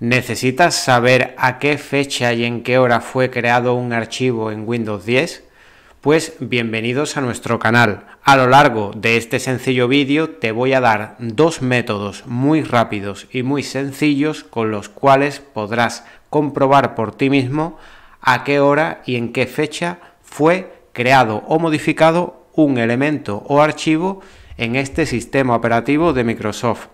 ¿Necesitas saber a qué fecha y en qué hora fue creado un archivo en Windows 10? Pues bienvenidos a nuestro canal. A lo largo de este sencillo vídeo te voy a dar dos métodos muy rápidos y muy sencillos con los cuales podrás comprobar por ti mismo a qué hora y en qué fecha fue creado o modificado un elemento o archivo en este sistema operativo de Microsoft.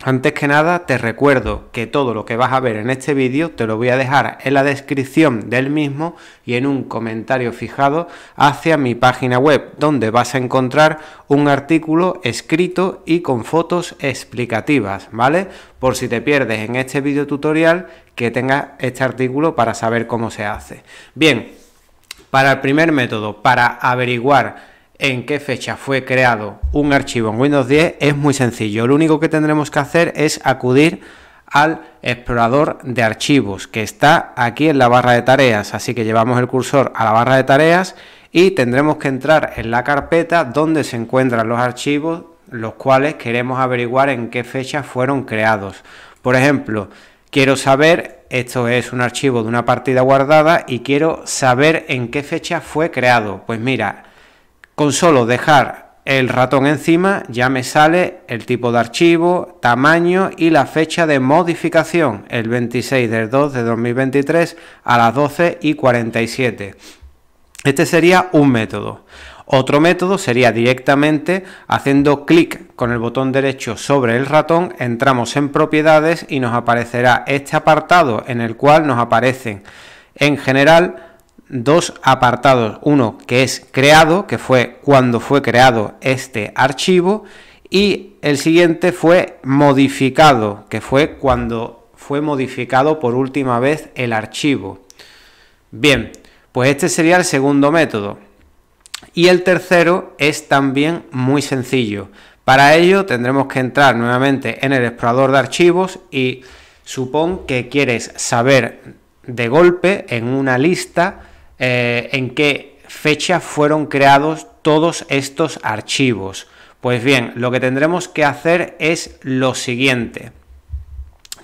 Antes que nada te recuerdo que todo lo que vas a ver en este vídeo te lo voy a dejar en la descripción del mismo y en un comentario fijado hacia mi página web donde vas a encontrar un artículo escrito y con fotos explicativas, ¿vale? Por si te pierdes en este vídeo tutorial que tengas este artículo para saber cómo se hace. Bien, para el primer método, para averiguar en qué fecha fue creado un archivo en Windows 10 es muy sencillo. Lo único que tendremos que hacer es acudir al explorador de archivos que está aquí en la barra de tareas. Así que llevamos el cursor a la barra de tareas y tendremos que entrar en la carpeta donde se encuentran los archivos los cuales queremos averiguar en qué fecha fueron creados. Por ejemplo, quiero saber, esto es un archivo de una partida guardada y quiero saber en qué fecha fue creado. Pues mira, con solo dejar el ratón encima ya me sale el tipo de archivo, tamaño y la fecha de modificación, el 26 de 2 de 2023 a las 12 y 47. Este sería un método. Otro método sería directamente haciendo clic con el botón derecho sobre el ratón, entramos en propiedades y nos aparecerá este apartado en el cual nos aparecen en general dos apartados. Uno que es creado, que fue cuando fue creado este archivo, y el siguiente fue modificado, que fue cuando fue modificado por última vez el archivo. Bien, pues este sería el segundo método. Y el tercero es también muy sencillo. Para ello tendremos que entrar nuevamente en el explorador de archivos y supón que quieres saber de golpe en una lista eh, en qué fecha fueron creados todos estos archivos. Pues bien, lo que tendremos que hacer es lo siguiente.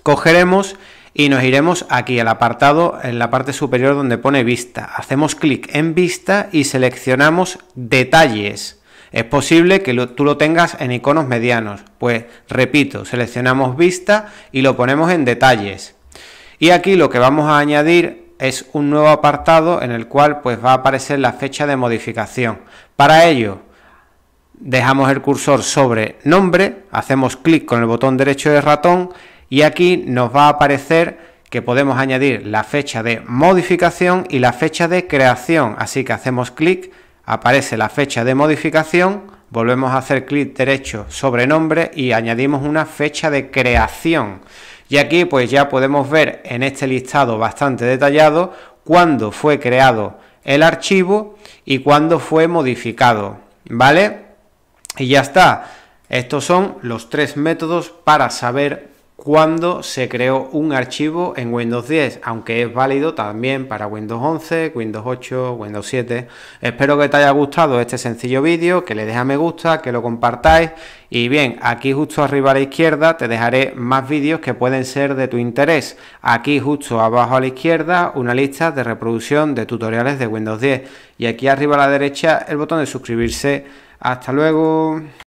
Cogeremos y nos iremos aquí al apartado en la parte superior donde pone vista. Hacemos clic en vista y seleccionamos detalles. Es posible que tú lo tengas en iconos medianos. Pues repito, seleccionamos vista y lo ponemos en detalles. Y aquí lo que vamos a añadir es un nuevo apartado en el cual pues va a aparecer la fecha de modificación. Para ello dejamos el cursor sobre nombre, hacemos clic con el botón derecho del ratón y aquí nos va a aparecer que podemos añadir la fecha de modificación y la fecha de creación. Así que hacemos clic, aparece la fecha de modificación, volvemos a hacer clic derecho sobre nombre y añadimos una fecha de creación. Y aquí pues ya podemos ver en este listado bastante detallado cuándo fue creado el archivo y cuándo fue modificado, ¿vale? Y ya está. Estos son los tres métodos para saber cuando se creó un archivo en Windows 10, aunque es válido también para Windows 11, Windows 8, Windows 7. Espero que te haya gustado este sencillo vídeo, que le deja a me gusta, que lo compartáis y bien, aquí justo arriba a la izquierda te dejaré más vídeos que pueden ser de tu interés. Aquí justo abajo a la izquierda una lista de reproducción de tutoriales de Windows 10 y aquí arriba a la derecha el botón de suscribirse. Hasta luego.